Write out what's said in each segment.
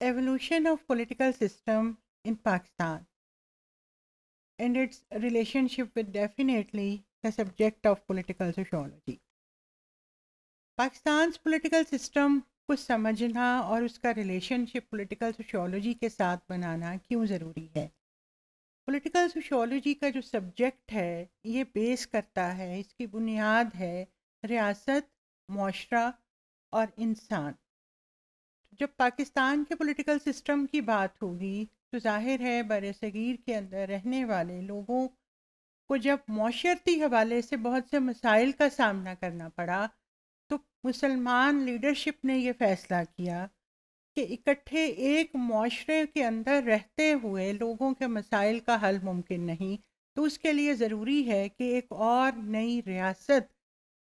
evolution of political system in Pakistan and its relationship with definitely the subject of political sociology. pakistan's political system ko samajhna aur uska relationship political sociology ke sath banana क्यों zaruri hai political sociology ka jo subject hai ye base karta hai iski buniyad hai riyasat muashra aur insaan जब पाकिस्तान के political system की बात होगी तो जाहिर है बर सगीर के अंदर रहने वाले लोगों को जब माशरती हवाले से बहुत से मसाइल का सामना करना पड़ा तो मुसलमान लीडरशिप ने यह फैसला किया कि इकट्ठे एक माशरे के अंदर रहते हुए लोगों के मसाइल का हल मुमकिन नहीं तो उसके लिए ज़रूरी है कि एक और नई रियासत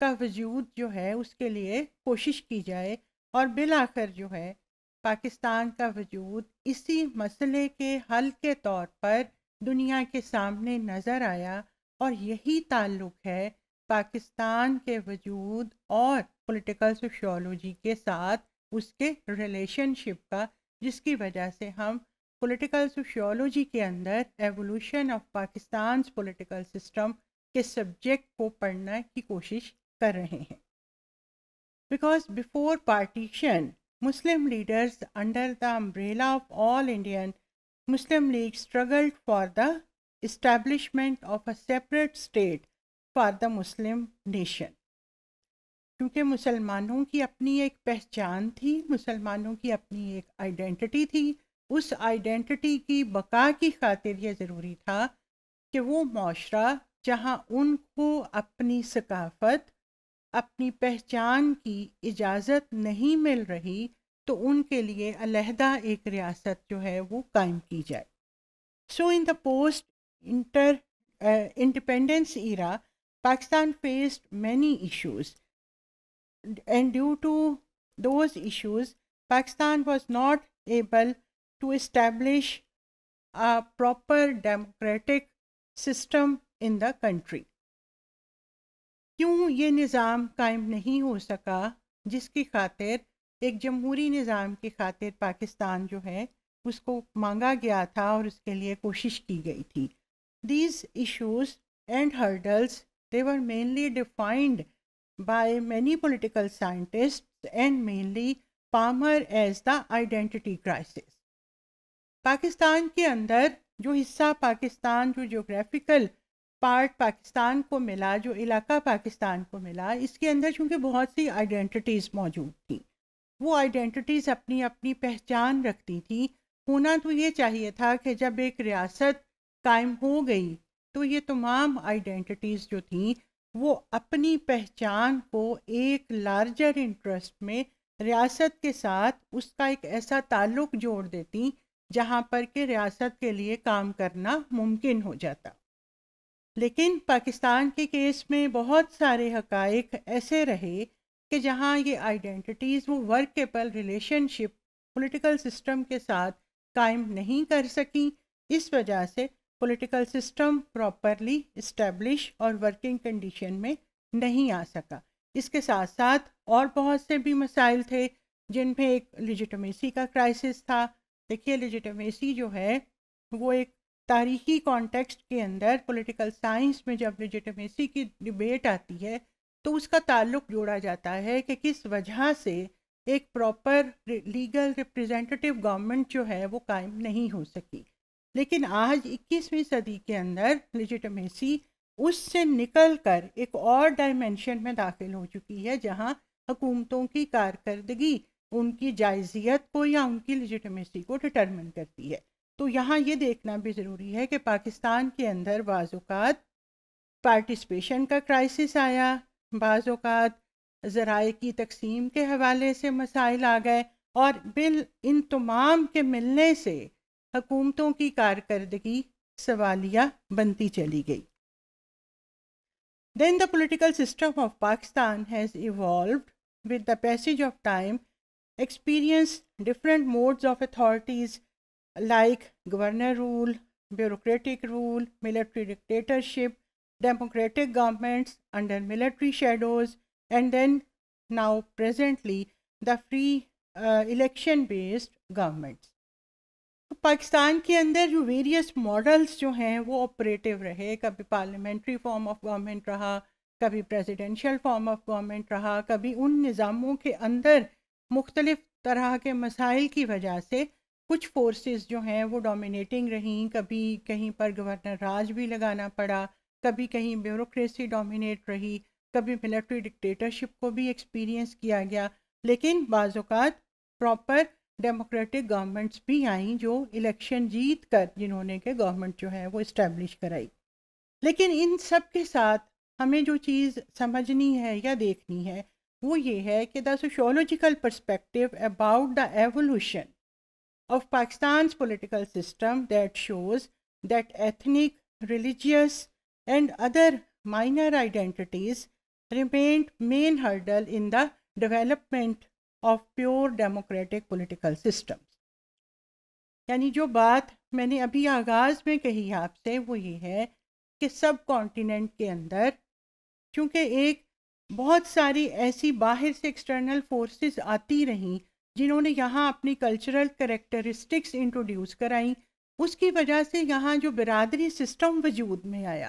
का वजूद जो है उसके लिए कोशिश की जाए और बिल आखिर जो है पाकिस्तान का वजूद इसी मसले के हल के तौर पर दुनिया के सामने नज़र आया और यही ताल्लुक़ है पाकिस्तान के वजूद और पॉलिटिकल सोशियोलॉजी के साथ उसके रिलेशनशिप का जिसकी वजह से हम पॉलिटिकल सोशियोलॉजी के अंदर evolution of Pakistan political system के सब्जेक्ट को पढ़ने की कोशिश कर रहे हैं because before partition Muslim leaders under the umbrella of all Indian Muslim League struggled for the establishment of a separate state for the Muslim nation. क्योंकि मुसलमानों की अपनी एक पहचान थी मुसलमानों की अपनी एक आइडेंटिटी थी उस आइडेंटिटी की बका की खातिर यह ज़रूरी था कि वो माशरा जहाँ उनको अपनी सकाफत अपनी पहचान की इजाज़त नहीं मिल रही तो उनके लिए अलहदा एक रियासत जो है वो कायम की जाए so in the post inter independence era Pakistan faced many issues and due to those issues Pakistan was not able to establish a proper democratic system in the country क्यों ये निज़ाम कायम नहीं हो सका जिसकी खातिर एक जमहूरी निज़ाम की खातिर पाकिस्तान जो है उसको मांगा गया था और उसके लिए कोशिश की गई थी these issues and hurdles they were mainly defined by many political scientist and mainly Palmer as the identity crisis Pakistan के अंदर जो हिस्सा पाकिस्तान जो जोग्राफिकल पार्ट पाकिस्तान को मिला जो इलाका पाकिस्तान को मिला इसके अंदर चूँकि बहुत सी आइडेंटिटीज़ मौजूद थी वो आइडेंटिटीज़ अपनी अपनी पहचान रखती थी होना तो ये चाहिए था कि जब एक रियासत कायम हो गई तो ये तमाम आइडेंटिटीज़ जो थी वो अपनी पहचान को एक लार्जर इंटरेस्ट में रियासत के साथ उसका एक ऐसा ताल्लुक जोड़ देती जहाँ पर कि रियासत के लिए काम करना मुमकिन हो जाता लेकिन पाकिस्तान के केस में बहुत सारे हकाइक ऐसे रहे कि जहाँ ये आइडेंटिटीज़ वो वर्केबल रिलेशनशिप पॉलिटिकल सिस्टम के साथ कायम नहीं कर सकी इस वजह से पॉलिटिकल सिस्टम प्रॉपरली इस्टेब्लिश और वर्किंग कंडीशन में नहीं आ सका इसके साथ साथ और बहुत से भी मसाइल थे जिनमें एक लिजिटमेसी का क्राइसिस था देखिए लिजिटमेसी जो है वो एक तारीखी कॉन्टेक्स्ट के अंदर पॉलिटिकल साइंस में जब लिजिटमेसी की डिबेट आती है तो उसका ताल्लुक जोड़ा जाता है कि किस वजह से एक प्रॉपर लीगल रिप्रेजेंटेटिव गवर्नमेंट जो है वो कायम नहीं हो सकी लेकिन आज 21वीं सदी के अंदर लिजिटमेसी उससे निकल कर एक और डायमेंशन में दाखिल हो चुकी है जहां हुकूमतों की कारकर्दगी उनकी जायजियत को या उनकी लिजिटमेसी को डिटर्मिन करती है तो यहाँ ये देखना भी ज़रूरी है कि पाकिस्तान के अंदर बाज़ात पार्टिसपेशन का क्राइसिस आया बाज़ात ज़रा की तकसीम के हवाले से मसाइल आ गए और बिल इन तमाम के मिलने से हकूमतों की कारकर्दगी सवालिया बनती चली गई then the political system of Pakistan has evolve with the passage of time experience different modes of authorities like governor rule, bureaucratic rule, military dictatorship, democratic governments under military shadows, and then now presently the free uh, election based governments. तो पाकिस्तान के अंदर जो various models जो हैं वो operative रहे कभी parliamentary form of government रहा कभी प्रेसिडेंशियल फॉर्म ऑफ गवर्नमेंट रहा कभी उन निज़ामों के अंदर मुख्तलिफ तरह के मसाइल की वजह से कुछ फोर्सेस जो हैं वो डोमिनेटिंग रहीं कभी कहीं पर गवर्नर राज भी लगाना पड़ा कभी कहीं ब्यूरोक्रेसी डोमिनेट रही कभी मिलिट्री डिक्टेटरशिप को भी एक्सपीरियंस किया गया लेकिन बाज़ात प्रॉपर डेमोक्रेटिक गवर्नमेंट्स भी आई जो इलेक्शन जीत कर जिन्होंने के गवर्नमेंट जो है वो इस्टेब्लिश कराई लेकिन इन सब के साथ हमें जो चीज़ समझनी है या देखनी है वो ये है कि the sociological perspective about the evolution of Pakistan's political system that shows that ethnic, religious, and other minor identities remained main hurdle in the development of pure democratic political system यानी जो बात मैंने अभी आगाज़ में कही आपसे वो ये है कि सब कॉन्टिनेंट के अंदर क्योंकि एक बहुत सारी ऐसी बाहर से एक्सटर्नल फोर्सेस आती रहीं जिन्होंने यहाँ अपनी कल्चरल करेक्टरिस्टिक्स इंट्रोड्यूस कराई उसकी वजह से यहाँ जो बिरादरी सिस्टम वजूद में आया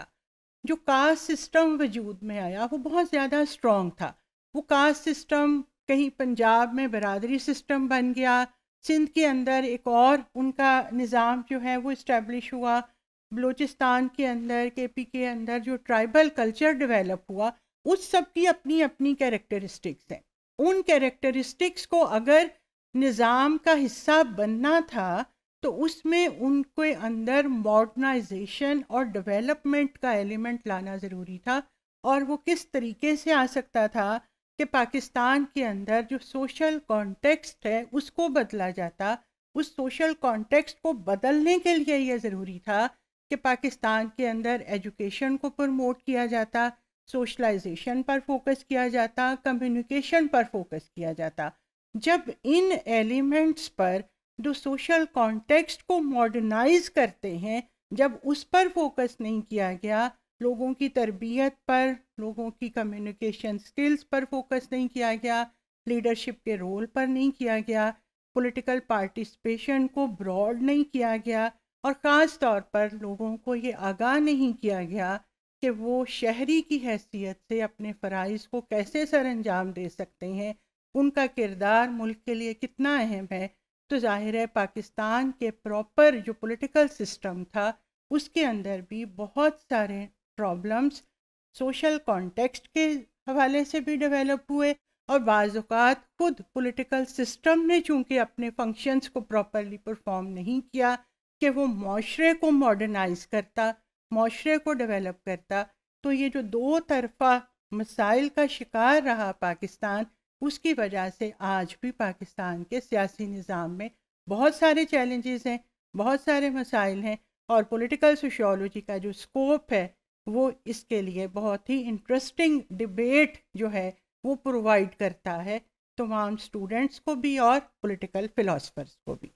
जो कास्ट सिस्टम वजूद में आया वो बहुत ज़्यादा स्ट्रॉन्ग था वो कास्ट सिस्टम कहीं पंजाब में बरदरी सिस्टम बन गया सिंध के अंदर एक और उनका निज़ाम जो है वो इस्टेब्लिश हुआ बलूचिस्तान के अंदर के पी के अंदर जो ट्राइबल कल्चर डेवलप हुआ उस सब की अपनी अपनी कैरेक्टरिस्टिक्स हैं उन कैरेक्टरिस्टिक्स को अगर निज़ाम का हिस्सा बनना था तो उसमें उनके अंदर मॉडर्नाइजेशन और डेवलपमेंट का एलिमेंट लाना ज़रूरी था और वो किस तरीके से आ सकता था कि पाकिस्तान के अंदर जो सोशल कॉन्टेक्स्ट है उसको बदला जाता उस सोशल कॉन्टेक्स्ट को बदलने के लिए यह ज़रूरी था कि पाकिस्तान के अंदर एजुकेशन को प्रमोट किया जाता सोशलाइजेशन पर फोकस किया जाता कम्युनिकेशन पर फोकस किया जाता जब इन एलिमेंट्स पर जो सोशल कॉन्टेक्स्ट को मॉडर्नाइज करते हैं जब उस पर फोकस नहीं किया गया लोगों की तरबियत पर लोगों की कम्युनिकेशन स्किल्स पर फोकस नहीं किया गया लीडरशिप के रोल पर नहीं किया गया पॉलिटिकल पार्टिसिपेशन को ब्रॉड नहीं किया गया और ख़ास तौर पर लोगों को ये आगाह नहीं किया गया कि वो शहरी की हैसियत से अपने फ़रज़ को कैसे सर अंजाम दे सकते हैं उनका किरदार मुल्क के लिए कितना अहम है तो ज़ाहिर है पाकिस्तान के प्रॉपर जो पॉलिटिकल सिस्टम था उसके अंदर भी बहुत सारे प्रॉब्लम्स सोशल कॉन्टेक्स्ट के हवाले से भी डेवलप हुए और बाज़ात खुद पॉलिटिकल सिस्टम ने चूँकि अपने फंक्शंस को प्रॉपरली परफॉर्म नहीं किया कि वो माशरे को मॉडर्नाइज करता माशरे को डेवलप करता तो ये जो दो तरफा मसाइल का शिकार रहा पाकिस्तान उसकी वजह से आज भी पाकिस्तान के सियासी निज़ाम में बहुत सारे चैलेंजेस हैं बहुत सारे मसाइल हैं और पॉलिटिकल सोशियोलॉजी का जो स्कोप है वो इसके लिए बहुत ही इंटरेस्टिंग डिबेट जो है वो प्रोवाइड करता है तमाम स्टूडेंट्स को भी और पॉलिटिकल फ़िलासफ़र्स को भी